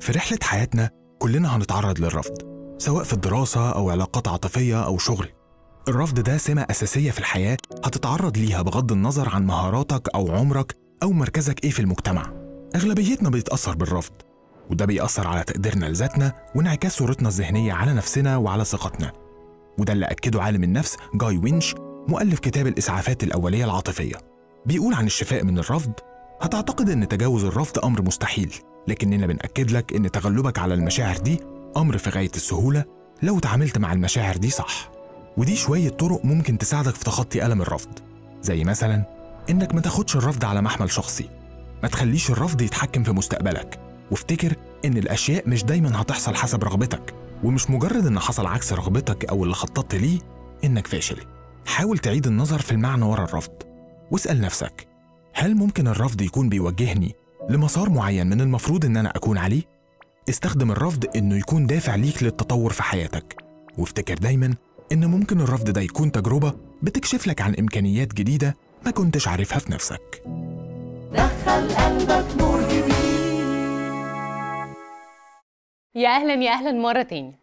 في رحلة حياتنا كلنا هنتعرض للرفض سواء في الدراسة أو علاقات عاطفية أو شغل الرفض ده سمة أساسية في الحياة هتتعرض ليها بغض النظر عن مهاراتك أو عمرك أو مركزك إيه في المجتمع أغلبيتنا بيتأثر بالرفض وده بيأثر على تقديرنا لذاتنا وانعكاس صورتنا الذهنية على نفسنا وعلى ثقتنا وده اللي أكده عالم النفس جاي وينش مؤلف كتاب الإسعافات الأولية العاطفية بيقول عن الشفاء من الرفض هتعتقد أن تجاوز الرفض أمر مستحيل لكننا بنأكد لك إن تغلبك على المشاعر دي أمر في غاية السهولة لو تعاملت مع المشاعر دي صح ودي شوية طرق ممكن تساعدك في تخطي ألم الرفض زي مثلا إنك ما تاخدش الرفض على محمل شخصي ما تخليش الرفض يتحكم في مستقبلك وافتكر إن الأشياء مش دايما هتحصل حسب رغبتك ومش مجرد إن حصل عكس رغبتك أو اللي خططت ليه إنك فاشل حاول تعيد النظر في المعنى ورا الرفض واسأل نفسك هل ممكن الرفض يكون بيوجهني لمسار معين من المفروض ان انا اكون عليه استخدم الرفض انه يكون دافع ليك للتطور في حياتك وافتكر دايما ان ممكن الرفض ده يكون تجربه بتكشف لك عن امكانيات جديده ما كنتش عارفها في نفسك دخل قلبك نور يا اهلا يا اهلا مره تاني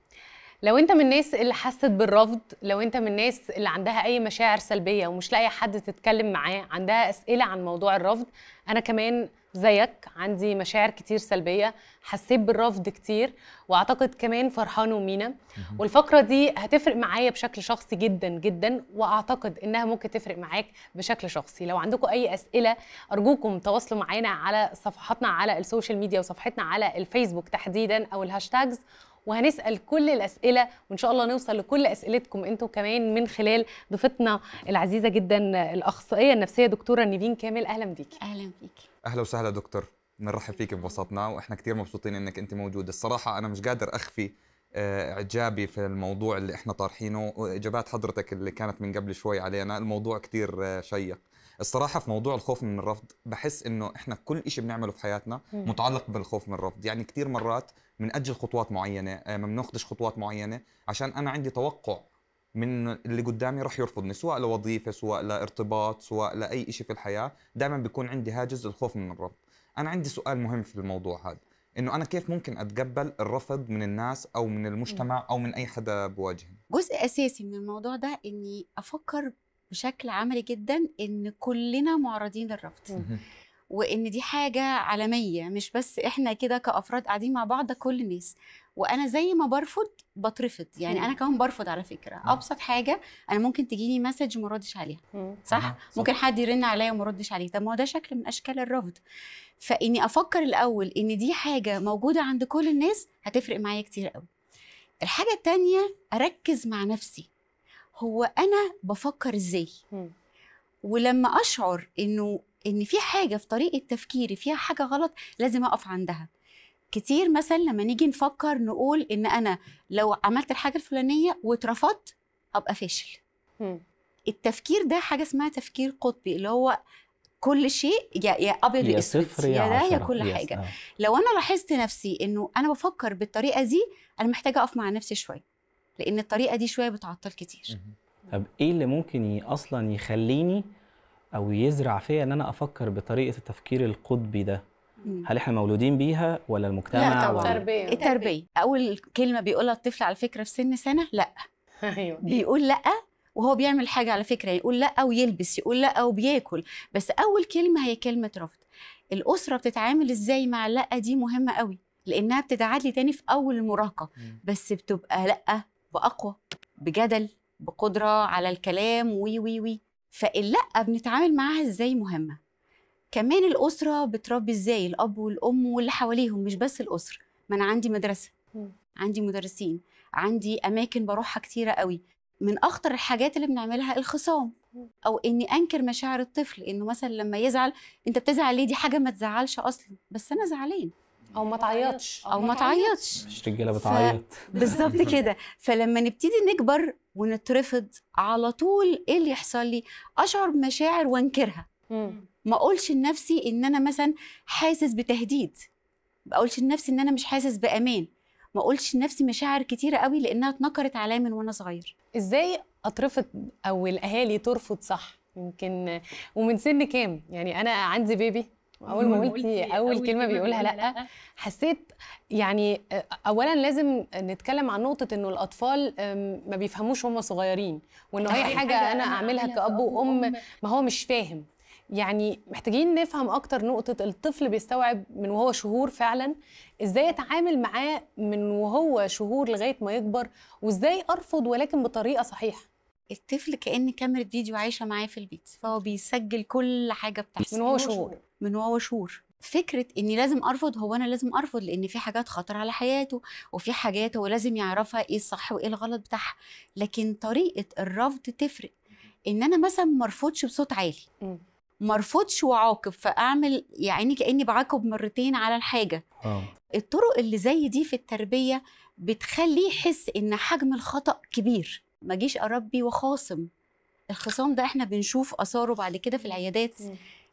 لو انت من الناس اللي حست بالرفض لو انت من الناس اللي عندها اي مشاعر سلبيه ومش لاقيه حد تتكلم معاه عندها اسئله عن موضوع الرفض انا كمان زيك عندي مشاعر كتير سلبيه حسيت بالرفض كتير واعتقد كمان فرحان ومينا والفقره دي هتفرق معايا بشكل شخصي جدا جدا واعتقد انها ممكن تفرق معاك بشكل شخصي لو عندكم اي اسئله ارجوكم تواصلوا معانا على صفحاتنا على السوشيال ميديا وصفحتنا على الفيسبوك تحديدا او الهاشتاجز وهنسال كل الاسئله وان شاء الله نوصل لكل اسئلتكم انتم كمان من خلال ضيفتنا العزيزه جدا الاخصائيه النفسيه دكتوره نيفين كامل اهلا بيكي اهلا بيكي اهلا وسهلا دكتور بنرحب فيك ببساطنا واحنا كثير مبسوطين انك انت موجوده الصراحه انا مش قادر اخفي آه، اعجابي في الموضوع اللي احنا طارحينه واجابات حضرتك اللي كانت من قبل شوي علينا الموضوع كثير آه، شيق الصراحه في موضوع الخوف من الرفض بحس انه احنا كل شيء بنعمله في حياتنا متعلق بالخوف من الرفض يعني كثير مرات بنأجل خطوات معينه آه، ما بناخدش خطوات معينه عشان انا عندي توقع من اللي قدامي رح يرفضني سواء لوظيفه سواء لارتباط سواء لاي شيء في الحياه دائما بيكون عندي هاجس الخوف من الرفض انا عندي سؤال مهم في الموضوع هذا انه انا كيف ممكن اتقبل الرفض من الناس او من المجتمع او من اي حدا بواجهني جزء اساسي من الموضوع ده اني افكر بشكل عملي جدا ان كلنا معرضين للرفض وان دي حاجه عالميه مش بس احنا كده كافراد قاعدين مع بعض كل الناس وانا زي ما برفض بترفض يعني انا كمان برفض على فكره ابسط حاجه انا ممكن تجيني مسج ما ردش عليها صح؟, صح ممكن حد يرن عليا وما ردش عليه طب ما هو ده شكل من اشكال الرفض فاني افكر الاول ان دي حاجه موجوده عند كل الناس هتفرق معايا كتير قوي الحاجه الثانيه اركز مع نفسي هو انا بفكر ازاي ولما اشعر انه ان في حاجه في طريقه تفكيري فيها حاجه غلط لازم اقف عندها كتير مثلا لما نيجي نفكر نقول ان انا لو عملت الحاجه الفلانيه واترفضت ابقى فاشل التفكير ده حاجه اسمها تفكير قطبي اللي هو كل شيء يا يا ابيض يا صفر يا يا كل حاجه آه. لو انا لاحظت نفسي انه انا بفكر بالطريقه دي انا محتاجه اقف مع نفسي شويه لان الطريقه دي شويه بتعطل كتير طب ايه اللي ممكن اصلا يخليني او يزرع فيا ان انا افكر بطريقه التفكير القطبي ده هل احنا مولودين بيها ولا المجتمع لا طبعا التربيه التربيه اول كلمه بيقولها الطفل على فكره في سن سنه لا أيوة. بيقول لا وهو بيعمل حاجه على فكره يقول لا ويلبس يقول لا وبياكل بس اول كلمه هي كلمه رفض الاسره بتتعامل ازاي مع لا دي مهمه قوي لانها بتتعاد لي تاني في اول المراهقه بس بتبقى لا باقوى بجدل بقدره على الكلام وي وي وي فاللا بنتعامل معاها ازاي مهمه كمان الاسره بتربي ازاي الاب والام واللي حواليهم مش بس الاسره ما انا عندي مدرسه عندي مدرسين عندي اماكن بروحها كتيره قوي من اخطر الحاجات اللي بنعملها الخصام او اني انكر مشاعر الطفل انه مثلا لما يزعل انت بتزعل ليه دي حاجه ما تزعلش اصلا بس انا زعلان او ما تعيطش او ما تعيطش مش رجاله بتعيط ف... بالظبط كده فلما نبتدي نكبر ونترفض على طول ايه اللي يحصل لي اشعر بمشاعر وانكرها ما اقولش لنفسي ان انا مثلا حاسس بتهديد ما اقولش لنفسي ان انا مش حاسس بامان ما اقولش لنفسي مشاعر كتيره قوي لانها اتنكرت عليا من وانا صغير ازاي اترفض او الاهالي ترفض صح يمكن ومن سن كام يعني انا عندي بيبي اول ما قلتي اول كلمه بيقولها لا حسيت يعني اولا لازم نتكلم عن نقطه انه الاطفال ما بيفهموش هم صغيرين وانه اي حاجة انا اعملها كاب وام ما هو مش فاهم يعني محتاجين نفهم اكتر نقطه الطفل بيستوعب من وهو شهور فعلا ازاي اتعامل معاه من وهو شهور لغايه ما يكبر وازاي ارفض ولكن بطريقه صحيحه الطفل كان كاميرا فيديو عايشه معاه في البيت فهو بيسجل كل حاجه بتحصل من وهو شهور من وهو شهور فكره اني لازم ارفض هو انا لازم ارفض لان في حاجات خطر على حياته وفي حاجات هو لازم يعرفها ايه الصح وايه الغلط بتاعها لكن طريقه الرفض تفرق ان انا مثلا ما ارفضش بصوت عالي ما ارفضش واعاقب فاعمل يعني كاني بعاقب مرتين على الحاجه أوه. الطرق اللي زي دي في التربيه بتخليه يحس ان حجم الخطا كبير ما جيش اربي وخاصم الخصام ده احنا بنشوف اثاره بعد كده في العيادات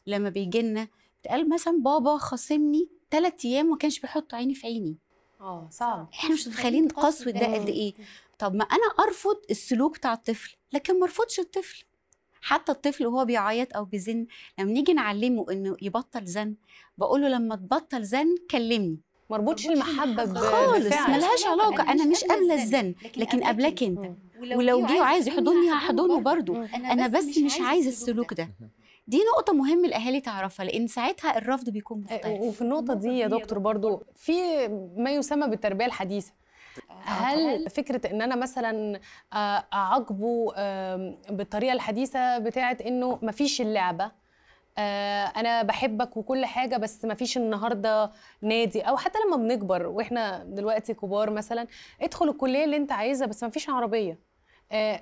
لما بيجي لنا قال مثلا بابا خاصمني ثلاث ايام وما كانش بيحط عيني في عيني اه صعب احنا مش متخيلين قسوه ده قد ايه طب ما انا ارفض السلوك بتاع الطفل لكن ما ارفضش الطفل حتى الطفل وهو بيعيط او بيزن لما نيجي نعلمه انه يبطل زن بقول له لما تبطل زن كلمني مربوطش المحبه خالص ملهاش علاقه انا مش قابله الزن لكن قابلاك انت ولو جه وعايز يحضني هحضنه برضه انا بس, مش عايز السلوك ده دي نقطة مهم الأهالي تعرفها لأن ساعتها الرفض بيكون أه، مختلف وفي النقطة دي يا دكتور برضو في ما يسمى بالتربية الحديثة آه، هل فكرة إن أنا مثلا آه، أعاقبه بالطريقة الحديثة بتاعة إنه مفيش اللعبة انا بحبك وكل حاجه بس ما فيش النهارده نادي او حتى لما بنكبر واحنا دلوقتي كبار مثلا ادخل الكليه اللي انت عايزها بس ما فيش عربيه آه،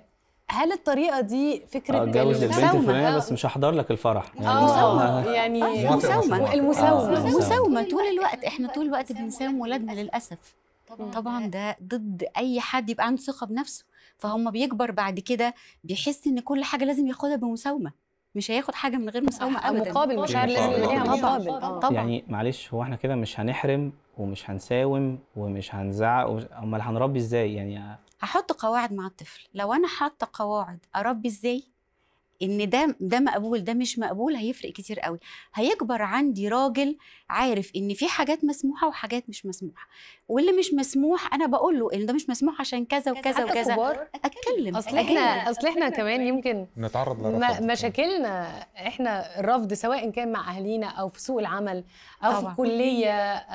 هل الطريقه دي فكره اتجوز آه، البنت الفلانيه بس آه. مش هحضر لك الفرح يعني مساومه يعني المساومه المساومه المساومه طول الوقت احنا طول الوقت بنساوم ولادنا للاسف طبعا ده ضد اي حد يبقى عنده ثقه بنفسه فهم بيكبر بعد كده بيحس ان كل حاجه لازم ياخدها بمساومه مش هياخد حاجه من غير مساومه ابدا مقابل مش لازم ليها مقابل طبعا يعني معلش هو احنا كده مش هنحرم ومش هنساوم ومش هنزعق امال هنربي ازاي يعني هحط قواعد مع الطفل لو انا حاطه قواعد اربي ازاي ان ده ده مقبول ده مش مقبول هيفرق كتير قوي هيكبر عندي راجل عارف ان في حاجات مسموحه وحاجات مش مسموحه واللي مش مسموح انا بقول له ان ده مش مسموح عشان كذا وكذا وكذا كبار اتكلم اصل احنا اصل احنا كمان يمكن نتعرض لرفض مشاكلنا احنا الرفض سواء كان مع اهالينا او في سوق العمل او طبعا. في الكليه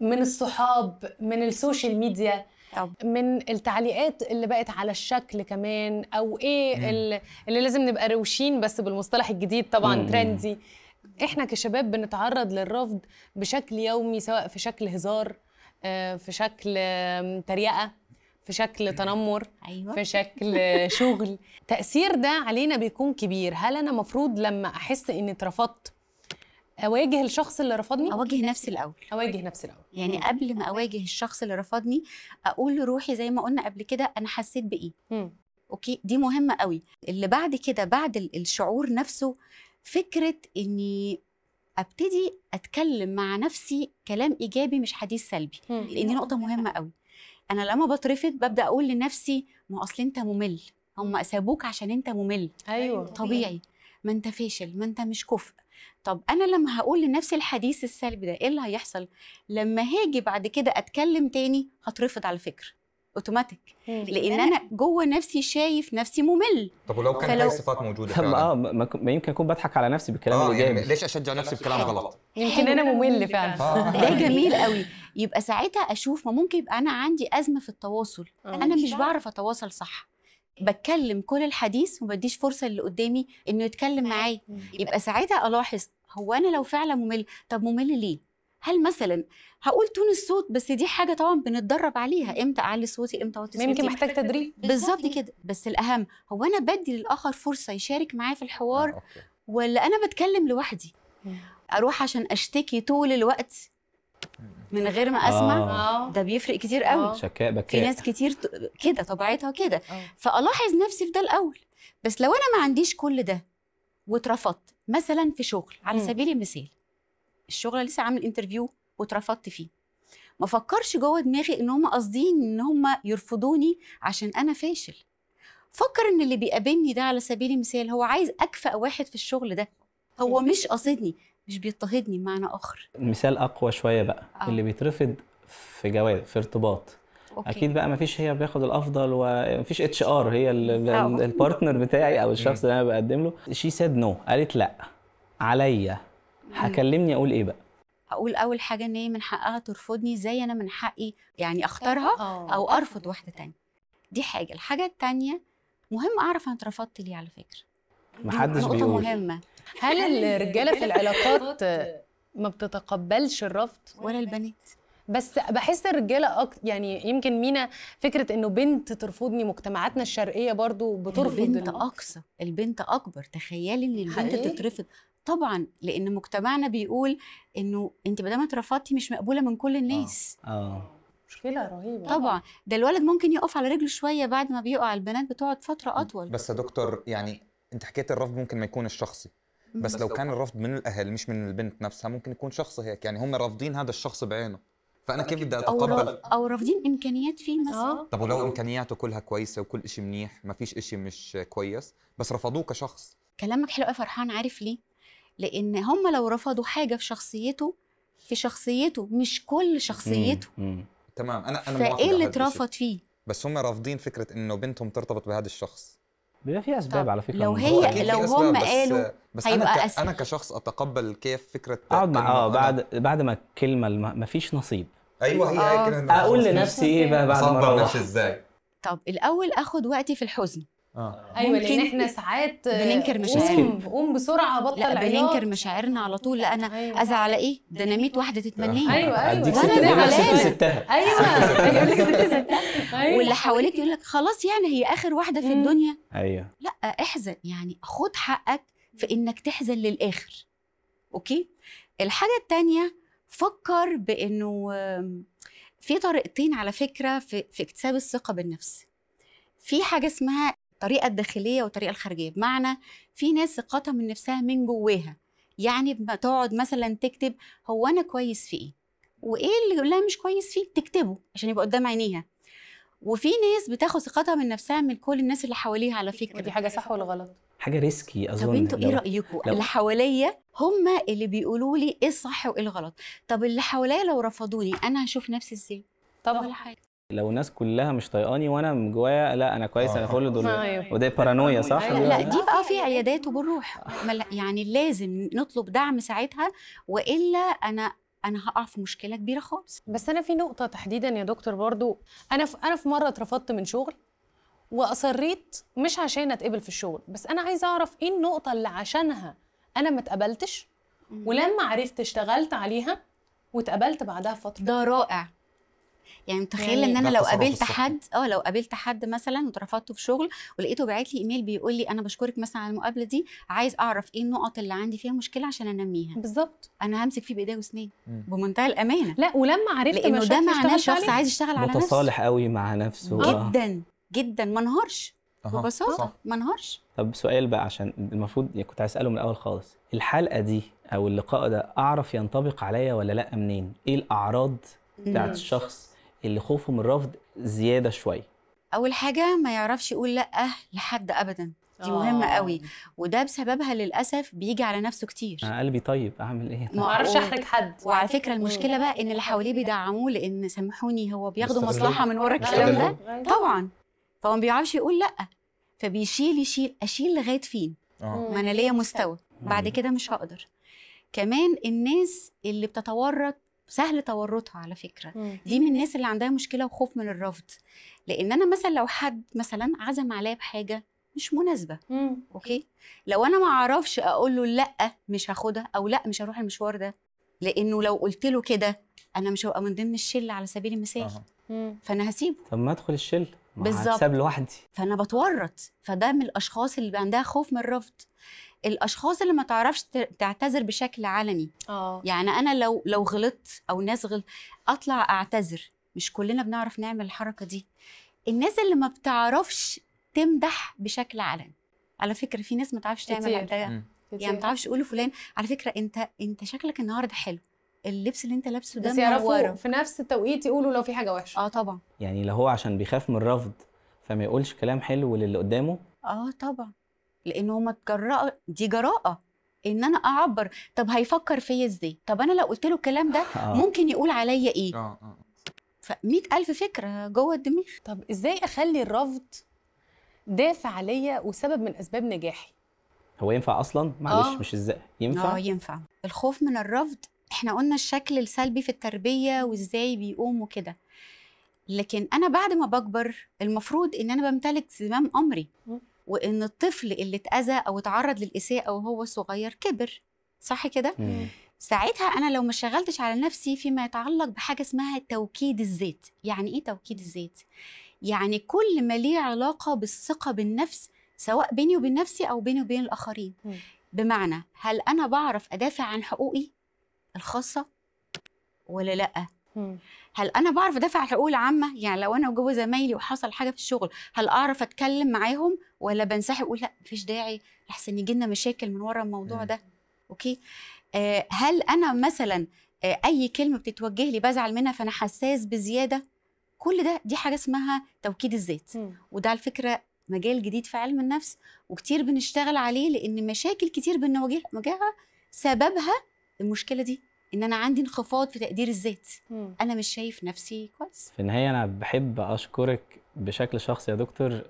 من الصحاب من السوشيال ميديا طب. من التعليقات اللي بقت على الشكل كمان او ايه اللي, لازم نبقى روشين بس بالمصطلح الجديد طبعا ترندي احنا كشباب بنتعرض للرفض بشكل يومي سواء في شكل هزار آه، في شكل تريقه في شكل تنمر أيوة. في شكل شغل تاثير ده علينا بيكون كبير هل انا مفروض لما احس اني اترفضت اواجه الشخص اللي رفضني اواجه نفسي الاول اواجه نفسي الاول يعني مم. قبل ما اواجه الشخص اللي رفضني اقول لروحي زي ما قلنا قبل كده انا حسيت بايه مم. اوكي دي مهمه قوي اللي بعد كده بعد الشعور نفسه فكره اني ابتدي اتكلم مع نفسي كلام ايجابي مش حديث سلبي مم. لان دي نقطه مهمه قوي انا لما بترفض ببدا اقول لنفسي ما اصل انت ممل هم سابوك عشان انت ممل ايوه طبيعي ما انت فاشل ما انت مش كفء طب انا لما هقول لنفسي الحديث السلبي ده ايه اللي هيحصل لما هاجي بعد كده اتكلم تاني هترفض على فكره اوتوماتيك لان انا جوه نفسي شايف نفسي ممل طب ولو كان فلو... صفات موجوده فعلا اه ما يمكن اكون بضحك على نفسي بالكلام آه الايجابي يعني ليش اشجع نفسي بكلام غلط يمكن انا ممل آه. فعلا آه. ده جميل قوي يبقى ساعتها اشوف ما ممكن يبقى انا عندي ازمه في التواصل آه. انا مش بعرف اتواصل صح بتكلم كل الحديث وما بديش فرصه للي قدامي انه يتكلم معايا يبقى ساعتها الاحظ هو انا لو فعلا ممل طب ممل ليه هل مثلا هقول تون الصوت بس دي حاجه طبعا بنتدرب عليها امتى اعلي صوتي امتى اوطي صوتي يمكن محتاج تدريب بالظبط كده بس الاهم هو انا بدي للاخر فرصه يشارك معايا في الحوار آه، ولا انا بتكلم لوحدي اروح عشان اشتكي طول الوقت من غير ما اسمع آه. آه. ده بيفرق كتير قوي آه. شكاء بكاء في ناس كتير كده طبيعتها كده آه. فالاحظ نفسي في ده الاول بس لو انا ما عنديش كل ده واترفضت مثلا في شغل على سبيل المثال الشغل لسه عامل انترفيو واترفضت فيه ما فكرش جوه دماغي ان هم قاصدين ان هم يرفضوني عشان انا فاشل فكر ان اللي بيقابلني ده على سبيل المثال هو عايز اكفأ واحد في الشغل ده هو مش قاصدني مش بيضطهدني بمعنى اخر مثال اقوى شويه بقى آه. اللي بيترفض في جواز في ارتباط أوكي. اكيد بقى مفيش هي بياخد الافضل ومفيش اتش ار هي البارتنر بتاعي او الشخص اللي انا بقدم له شي سيد نو قالت لا عليا هكلمني اقول ايه بقى هقول اول حاجه ان هي من حقها ترفضني زي انا من حقي يعني اختارها إيه؟ آه. او ارفض واحده تانية دي حاجه الحاجه التانية مهم اعرف انا اترفضت ليه على فكره محدش بيقول. مهمه هل الرجاله في العلاقات ما بتتقبلش الرفض ولا البنات بس بحس الرجاله أكتر يعني يمكن مينا فكره انه بنت ترفضني مجتمعاتنا الشرقيه برضو بترفض البنت اقصى البنت اكبر تخيلي ان البنت تترفض طبعا لان مجتمعنا بيقول انه انت ما دام اترفضتي مش مقبوله من كل آه. الناس اه مشكله رهيبه طبعا ده الولد ممكن يقف على رجله شويه بعد ما بيقع البنات بتقعد فتره اطول بس يا دكتور يعني انت حكيت الرفض ممكن ما يكونش شخصي بس, بس لو, لو كان الرفض من الاهل مش من البنت نفسها ممكن يكون شخص هيك يعني هم رافضين هذا الشخص بعينه فانا كيف بدي اتقبل او, رافضين امكانيات فيه مثلا آه. طب ولو امكانياته كلها كويسه وكل شيء منيح ما فيش شيء مش كويس بس رفضوه كشخص كلامك حلو قوي فرحان عارف ليه لان هم لو رفضوا حاجه في شخصيته في شخصيته مش كل شخصيته مم. تمام انا انا فايه اللي اترفض فيه بس هم رافضين فكره انه بنتهم ترتبط بهذا الشخص بيبقى في اسباب على فكره لو هي لو هم قالوا بس هيبقى انا انا كشخص اتقبل كيف فكره اقعد مع اه بعد بعد ما الكلمه ما فيش نصيب ايوه هي آه. اقول لنفسي ايه بقى بعد ما اروح ازاي طب الاول اخد وقتي في الحزن آه. ايوه لان احنا ساعات بننكر مشاعرنا قوم بسرعه بطل لا بننكر مشاعرنا على طول لا انا أيوة. اذى على ايه 100 واحده تتمنيني ايوه ايوه انا زعلان ايوه واللي حواليك يقول لك خلاص يعني هي اخر واحده في الدنيا ايوه لا احزن يعني خد حقك في انك تحزن للاخر اوكي الحاجه الثانيه فكر بانه في طريقتين على فكره في, في اكتساب الثقه بالنفس في حاجه اسمها الطريقه الداخليه والطريقه الخارجيه بمعنى في ناس ثقتها من نفسها من جواها يعني تقعد مثلا تكتب هو انا كويس في ايه وايه اللي لا مش كويس فيه تكتبه عشان يبقى قدام عينيها وفي ناس بتاخد ثقتها من نفسها من كل الناس اللي حواليها على فكره دي حاجه صح ولا غلط حاجه ريسكي اظن طب انتوا ايه رايكم اللي حواليا هم اللي بيقولوا لي ايه الصح وايه الغلط طب اللي حواليا لو رفضوني انا هشوف نفسي ازاي طبعا ولا حاجه لو الناس كلها مش طايقاني وانا من جوايا لا انا كويس انا آه. كل دول ودي بارانويا صح؟ أيوة. لا, دي بقى أيوة. في عيادات وبنروح يعني لازم نطلب دعم ساعتها والا انا انا هقع في مشكله كبيره خالص بس انا في نقطه تحديدا يا دكتور برضو انا في انا في مره اترفضت من شغل واصريت مش عشان اتقبل في الشغل بس انا عايزه اعرف ايه النقطه اللي عشانها انا ما اتقبلتش ولما عرفت اشتغلت عليها واتقبلت بعدها فتره ده رائع يعني متخيل يعني ان انا لو قابلت حد اه لو قابلت حد مثلا واترفضته في شغل ولقيته باعت لي ايميل بيقول لي انا بشكرك مثلا على المقابله دي عايز اعرف ايه النقط اللي عندي فيها مشكله عشان انميها بالظبط انا همسك فيه بايديا وسنين بمنتهى الامانه لا ولما عرفت لانه ده معناه شخص عايز يشتغل على نفسه متصالح قوي مع نفسه آه. جدا جدا ما انهارش ببساطه ما انهارش طب سؤال بقى عشان المفروض يعني كنت عايز اساله من الاول خالص الحلقه دي او اللقاء ده اعرف ينطبق عليا ولا لا منين ايه الاعراض بتاعت الشخص اللي خوفهم الرفض زياده شويه اول حاجه ما يعرفش يقول لا لحد ابدا دي أوه. مهمه قوي وده بسببها للاسف بيجي على نفسه كتير انا قلبي طيب اعمل ايه ما اعرفش احرج حد وعلى فكره المشكله بقى ان اللي حواليه بيدعموه لان سامحوني هو بياخدوا مصلحه من ورا الكلام ده أيوة. طبعا فهو ما بيعرفش يقول لا فبيشيل يشيل اشيل لغايه فين آه. ما انا ليا مستوى بعد كده مش هقدر كمان الناس اللي بتتورط سهل تورطها على فكره مم. دي من الناس اللي عندها مشكله وخوف من الرفض لان انا مثلا لو حد مثلا عزم عليا بحاجه مش مناسبه مم. اوكي لو انا ما اعرفش اقول له لا مش هاخدها او لا مش هروح المشوار ده لانه لو قلت له كده انا مش هبقى من ضمن الشل على سبيل المثال أه. فانا هسيبه طب ما ادخل الشل بالظبط ساب لوحدي فانا بتورط فده من الاشخاص اللي عندها خوف من الرفض الاشخاص اللي ما تعرفش تعتذر بشكل علني أوه. يعني انا لو لو غلطت او ناس غلط اطلع اعتذر مش كلنا بنعرف نعمل الحركه دي الناس اللي ما بتعرفش تمدح بشكل علني على فكره في ناس ما تعرفش تعمل ده يعني ما تعرفش تقول لفلان على فكره انت انت شكلك النهارده حلو اللبس اللي انت لابسه ده بس يعرفوا في نفس التوقيت يقولوا لو في حاجه وحشه اه طبعا يعني لو هو عشان بيخاف من الرفض فما يقولش كلام حلو للي قدامه اه طبعا لان هم اتجرأوا دي جراءه ان انا اعبر طب هيفكر فيا ازاي طب انا لو قلت له الكلام ده آه. ممكن يقول عليا ايه اه اه, آه. ألف فكرة جوه الدماغ طب إزاي أخلي الرفض دافع عليا وسبب من أسباب نجاحي؟ هو ينفع أصلا؟ معلش آه. مش إزاي ينفع؟ آه ينفع الخوف من الرفض إحنا قلنا الشكل السلبي في التربية وإزاي بيقوم وكده لكن أنا بعد ما بكبر المفروض إن أنا بمتلك زمام أمري وان الطفل اللي اتاذى او اتعرض للاساءه وهو صغير كبر صح كده ساعتها انا لو ما شغلتش على نفسي فيما يتعلق بحاجه اسمها توكيد الذات يعني ايه توكيد الذات يعني كل ما ليه علاقه بالثقه بالنفس سواء بيني وبين نفسي او بيني وبين الاخرين بمعنى هل انا بعرف ادافع عن حقوقي الخاصه ولا لا هل انا بعرف ادافع عن حقوق العامه يعني لو انا وجوه زمايلي وحصل حاجه في الشغل هل اعرف اتكلم معاهم ولا بنسحب اقول لا مفيش داعي لحسن يجي لنا مشاكل من ورا الموضوع إمم. ده اوكي آه هل انا مثلا آه اي كلمه بتتوجه لي بزعل منها فانا حساس بزياده كل ده دي حاجه اسمها توكيد الذات إمم. وده على فكره مجال جديد في علم النفس وكتير بنشتغل عليه لان مشاكل كتير بنواجهها سببها المشكله دي ان انا عندي انخفاض في تقدير الذات انا مش شايف نفسي كويس في النهايه انا بحب اشكرك بشكل شخصي يا دكتور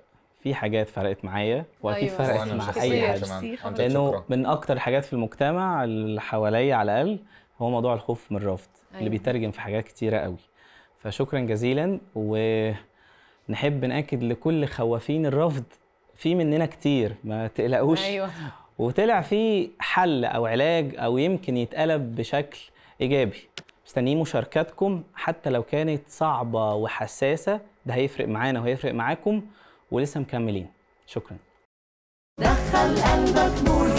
في حاجات فرقت معايا واكيد أيوة. فرقت مع اي حد لانه من اكتر الحاجات في المجتمع اللي حواليا على الاقل هو موضوع الخوف من الرفض أيوة. اللي بيترجم في حاجات كتيره قوي فشكرا جزيلا ونحب ناكد لكل خوافين الرفض في مننا كتير ما تقلقوش أيوة. وطلع في حل او علاج او يمكن يتقلب بشكل ايجابي مستنيين مشاركاتكم حتى لو كانت صعبه وحساسه ده هيفرق معانا وهيفرق معاكم ولسه مكملين شكرا دخل قلبك نور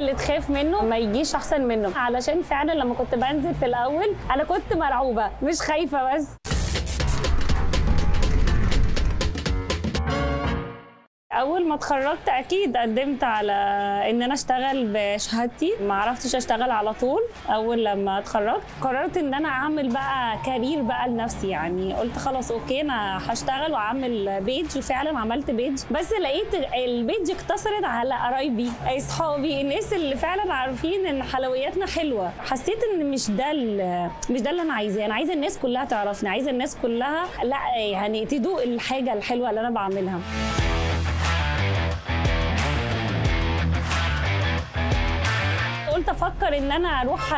اللي تخاف منه ما يجيش احسن منه علشان فعلا لما كنت بنزل في الاول انا كنت مرعوبه مش خايفه بس اول ما اتخرجت اكيد قدمت على ان انا اشتغل بشهادتي ما عرفتش اشتغل على طول اول لما اتخرجت قررت ان انا اعمل بقى كارير بقى لنفسي يعني قلت خلاص اوكي انا هشتغل واعمل بيج وفعلا عملت بيج بس لقيت البيج اقتصرت على قرايبي اصحابي الناس اللي فعلا عارفين ان حلوياتنا حلوه حسيت ان مش ده مش ده اللي انا عايزاه انا عايزه الناس كلها تعرفني عايزه الناس كلها لا يعني تدوق الحاجه الحلوه اللي انا بعملها ابتديت افكر ان انا اروح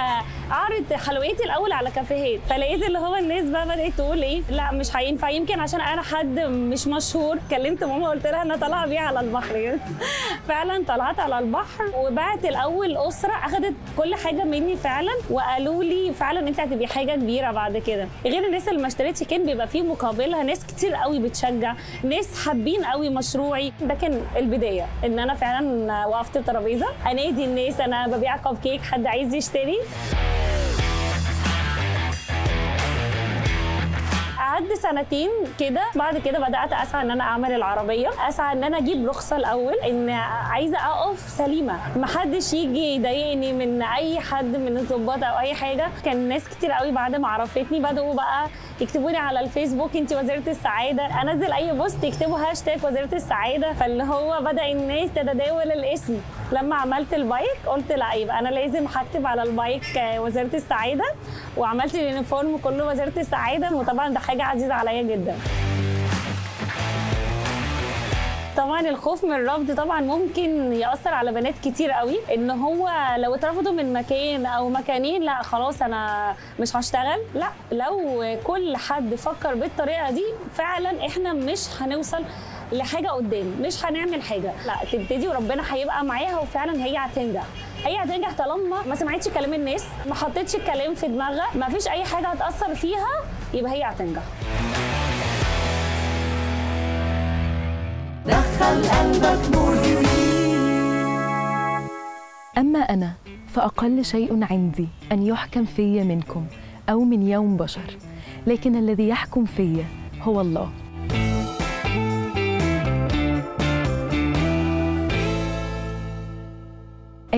اعرض حلوياتي الاول على كافيهات فلقيت اللي هو الناس بقى بدات تقول ايه لا مش هينفع يمكن عشان انا حد مش مشهور كلمت ماما قلت لها انا طالعه بيه على البحر فعلا طلعت على البحر وبعت الاول اسره اخذت كل حاجه مني فعلا وقالوا لي فعلا انت هتبقي حاجه كبيره بعد كده غير الناس اللي ما اشتريتش كان بيبقى في مقابلها ناس كتير قوي بتشجع ناس حابين قوي مشروعي ده كان البدايه ان انا فعلا وقفت ترابيزه انادي الناس انا ببيع كب كيك حد عايز يشتري لحد سنتين كده بعد كده بدات اسعى ان انا اعمل العربيه اسعى ان انا اجيب رخصه الاول ان عايزه اقف سليمه محدش يجي يضايقني من اي حد من الظباط او اي حاجه كان ناس كتير قوي بعد ما عرفتني بداوا بقى يكتبوني على الفيسبوك انت وزيره السعاده انزل اي بوست يكتبوا هاشتاج وزيره السعاده فاللي هو بدا الناس تتداول الاسم لما عملت البايك قلت لا يبقى انا لازم هكتب على البايك آه، وزاره السعاده وعملت اليونيفورم كله وزاره السعاده وطبعا ده حاجه عزيزه عليا جدا طبعا الخوف من الرفض طبعا ممكن ياثر على بنات كتير قوي ان هو لو اترفضوا من مكان او مكانين لا خلاص انا مش هشتغل لا لو كل حد فكر بالطريقه دي فعلا احنا مش هنوصل لحاجه قدام مش هنعمل حاجه لا تبتدي وربنا هيبقى معاها وفعلا هي هتنجح هي هتنجح طالما ما سمعتش كلام الناس ما حطيتش الكلام في دماغها ما فيش اي حاجه هتاثر فيها يبقى هي هتنجح دخل قلبك اما انا فاقل شيء عندي ان يحكم في منكم او من يوم بشر لكن الذي يحكم في هو الله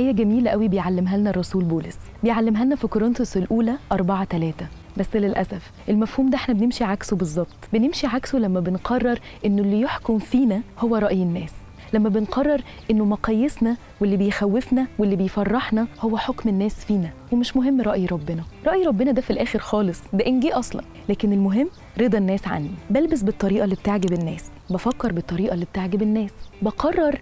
آية جميلة قوي بيعلمها لنا الرسول بولس بيعلمها لنا في كورنثوس الأولى 4 3 بس للأسف المفهوم ده احنا بنمشي عكسه بالظبط بنمشي عكسه لما بنقرر إنه اللي يحكم فينا هو رأي الناس لما بنقرر إنه مقاييسنا واللي بيخوفنا واللي بيفرحنا هو حكم الناس فينا ومش مهم رأي ربنا رأي ربنا ده في الآخر خالص ده إنجي أصلا لكن المهم رضا الناس عني بلبس بالطريقة اللي بتعجب الناس بفكر بالطريقة اللي بتعجب الناس بقرر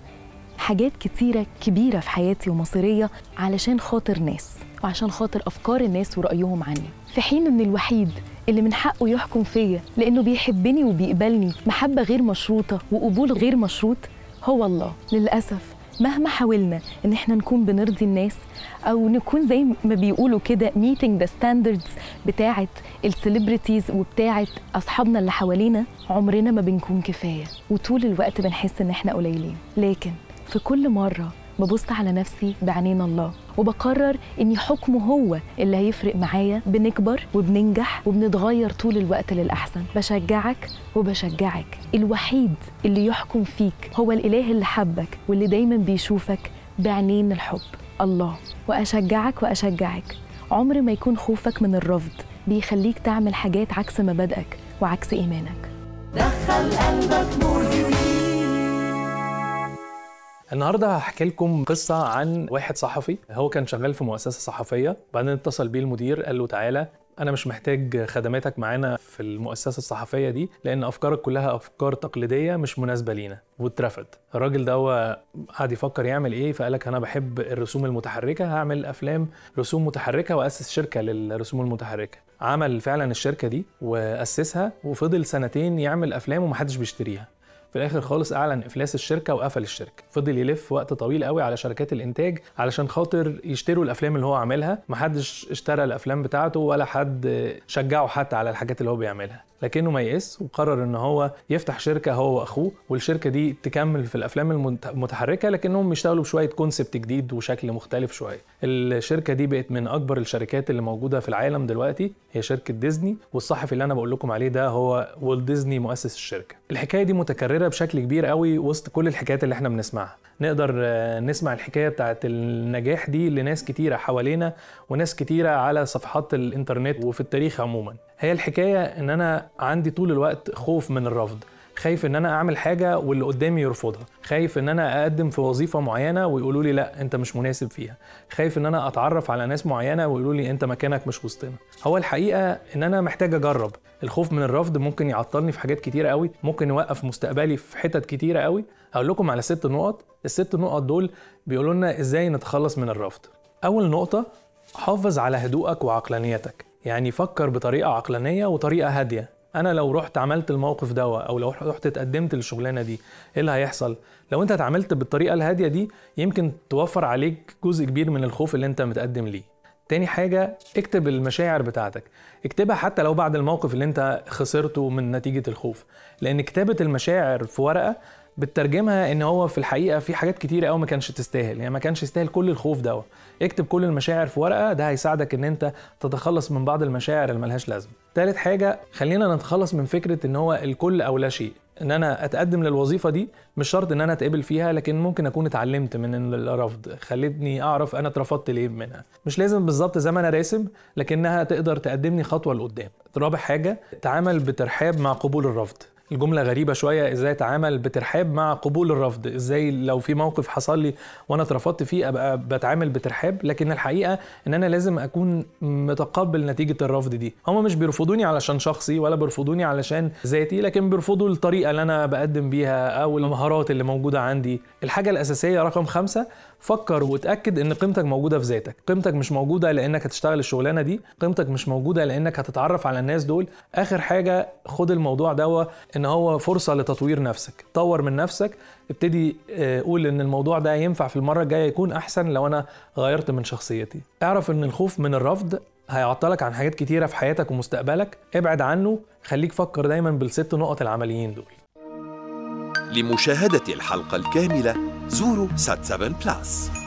حاجات كتيرة كبيرة في حياتي ومصيرية علشان خاطر ناس وعشان خاطر أفكار الناس ورأيهم عني في حين إن الوحيد اللي من حقه يحكم فيا لأنه بيحبني وبيقبلني محبة غير مشروطة وقبول غير مشروط هو الله للأسف مهما حاولنا ان احنا نكون بنرضي الناس او نكون زي ما بيقولوا كده ميتنج ذا ستاندردز بتاعه السليبرتيز وبتاعه اصحابنا اللي حوالينا عمرنا ما بنكون كفايه وطول الوقت بنحس ان احنا قليلين لكن في كل مرة ببص على نفسي بعينين الله وبقرر ان حكمه هو اللي هيفرق معايا بنكبر وبننجح وبنتغير طول الوقت للاحسن بشجعك وبشجعك الوحيد اللي يحكم فيك هو الاله اللي حبك واللي دايما بيشوفك بعينين الحب الله واشجعك واشجعك عمر ما يكون خوفك من الرفض بيخليك تعمل حاجات عكس مبادئك وعكس ايمانك دخل قلبك موجود النهارده هحكي لكم قصه عن واحد صحفي هو كان شغال في مؤسسه صحفيه بعدين اتصل بيه المدير قال له تعالى انا مش محتاج خدماتك معانا في المؤسسه الصحفيه دي لان افكارك كلها افكار تقليديه مش مناسبه لينا واترفض الراجل ده هو قعد يفكر يعمل ايه فقالك انا بحب الرسوم المتحركه هعمل افلام رسوم متحركه واسس شركه للرسوم المتحركه عمل فعلا الشركه دي واسسها وفضل سنتين يعمل افلام ومحدش بيشتريها في الاخر خالص اعلن افلاس الشركه وقفل الشركه فضل يلف وقت طويل قوي على شركات الانتاج علشان خاطر يشتروا الافلام اللي هو عاملها محدش اشترى الافلام بتاعته ولا حد شجعه حتى على الحاجات اللي هو بيعملها لكنه ما يئس وقرر ان هو يفتح شركه هو واخوه والشركه دي تكمل في الافلام المتحركه لكنهم يشتغلوا بشويه كونسبت جديد وشكل مختلف شويه الشركه دي بقت من اكبر الشركات اللي موجوده في العالم دلوقتي هي شركه ديزني والصحفي اللي انا بقول لكم عليه ده هو والت ديزني مؤسس الشركه الحكايه دي متكرره بشكل كبير قوي وسط كل الحكايات اللي احنا بنسمعها نقدر آه، نسمع الحكايه بتاعت النجاح دي لناس كتيره حوالينا وناس كتيره على صفحات الانترنت وفي التاريخ عموما هي الحكايه ان انا عندي طول الوقت خوف من الرفض خايف ان انا اعمل حاجه واللي قدامي يرفضها خايف ان انا اقدم في وظيفه معينه ويقولوا لي لا انت مش مناسب فيها خايف ان انا اتعرف على ناس معينه ويقولوا لي انت مكانك مش وسطنا هو الحقيقه ان انا محتاج اجرب الخوف من الرفض ممكن يعطلني في حاجات كتيره قوي ممكن يوقف مستقبلي في حتت كتيره قوي هقول لكم على ست نقط الست نقط دول بيقولوا لنا ازاي نتخلص من الرفض اول نقطه حافظ على هدوءك وعقلانيتك يعني فكر بطريقه عقلانيه وطريقه هاديه انا لو رحت عملت الموقف ده او لو رحت اتقدمت للشغلانه دي ايه اللي هيحصل لو انت اتعاملت بالطريقه الهاديه دي يمكن توفر عليك جزء كبير من الخوف اللي انت متقدم ليه تاني حاجة اكتب المشاعر بتاعتك اكتبها حتى لو بعد الموقف اللي انت خسرته من نتيجة الخوف لان كتابة المشاعر في ورقة بتترجمها ان هو في الحقيقه في حاجات كتيره قوي ما كانش تستاهل يعني ما كانش يستاهل كل الخوف دوت اكتب كل المشاعر في ورقه ده هيساعدك ان انت تتخلص من بعض المشاعر اللي ملهاش لازمه تالت حاجه خلينا نتخلص من فكره ان هو الكل او لا شيء ان انا اتقدم للوظيفه دي مش شرط ان انا اتقبل فيها لكن ممكن اكون اتعلمت من الرفض خلتني اعرف انا اترفضت ليه منها مش لازم بالظبط زي ما انا راسم لكنها تقدر تقدمني خطوه لقدام رابع حاجه تعامل بترحاب مع قبول الرفض الجمله غريبه شويه ازاي اتعامل بترحاب مع قبول الرفض ازاي لو في موقف حصل لي وانا اترفضت فيه ابقى بتعامل بترحاب لكن الحقيقه ان انا لازم اكون متقبل نتيجه الرفض دي هم مش بيرفضوني علشان شخصي ولا بيرفضوني علشان ذاتي لكن بيرفضوا الطريقه اللي انا بقدم بيها او المهارات اللي موجوده عندي الحاجه الاساسيه رقم خمسة فكر واتاكد ان قيمتك موجوده في ذاتك قيمتك مش موجوده لانك هتشتغل الشغلانه دي قيمتك مش موجوده لانك هتتعرف على الناس دول اخر حاجه خد الموضوع دوا ان هو فرصه لتطوير نفسك طور من نفسك ابتدي آه، قول ان الموضوع ده ينفع في المره الجايه يكون احسن لو انا غيرت من شخصيتي اعرف ان الخوف من الرفض هيعطلك عن حاجات كتيره في حياتك ومستقبلك ابعد عنه خليك فكر دايما بالست نقط العمليين دول لمشاهده الحلقه الكامله Zuru Sat7 Plus.